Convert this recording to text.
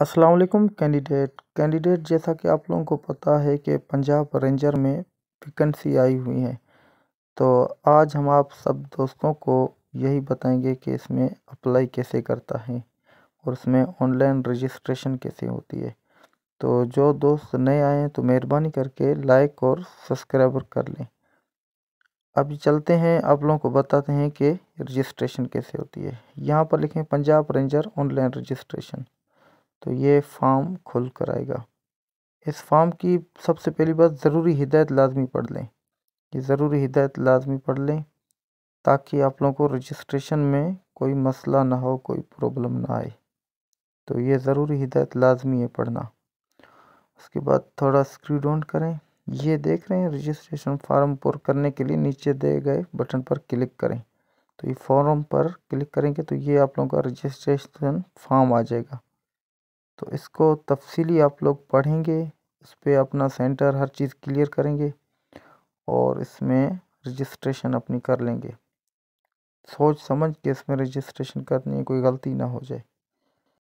अस्सलाम वालेकुम candidate candidate जैसा कि आप लोगों को पता है कि पंजाब रेंजर में वैकेंसी आई हुई है तो आज हम आप सब दोस्तों को यही बताएंगे कि इसमें अप्लाई कैसे करता है और इसमें ऑनलाइन रजिस्ट्रेशन कैसे होती है तो जो दोस्त नए आए हैं तो मेहरबानी करके लाइक और सब्सक्राइब कर लें अभी चलते हैं आप लोगों को बताते हैं कि रजिस्ट्रेशन कैसे होती है यहाँ पर लिखें पंजाब रेंजर ऑनलाइन रजिस्ट्रेशन तो ये फॉर्म खुल कर आएगा इस फॉर्म की सबसे पहली बात ज़रूरी हिदायत लाजमी पढ़ लें ये ज़रूरी हिदायत लाजमी पढ़ लें ताकि आप लोगों को रजिस्ट्रेशन में कोई मसला ना हो कोई प्रॉब्लम ना आए तो ये ज़रूरी हिदायत लाजमी है पढ़ना उसके बाद थोड़ा स्क्रू डाउन करें ये देख रहे हैं रजिस्ट्रेशन फार्म पुर करने के लिए नीचे दिए गए बटन पर क्लिक करें तो ये फॉर्म पर क्लिक करेंगे तो ये आप लोगों का रजिस्ट्रेशन फॉर्म आ जाएगा तो इसको तफसीली आप लोग पढ़ेंगे इस पर अपना सेंटर हर चीज़ क्लियर करेंगे और इसमें रजिस्ट्रेशन अपनी कर लेंगे सोच समझ के इसमें रजिस्ट्रेशन करनी है कोई गलती ना हो जाए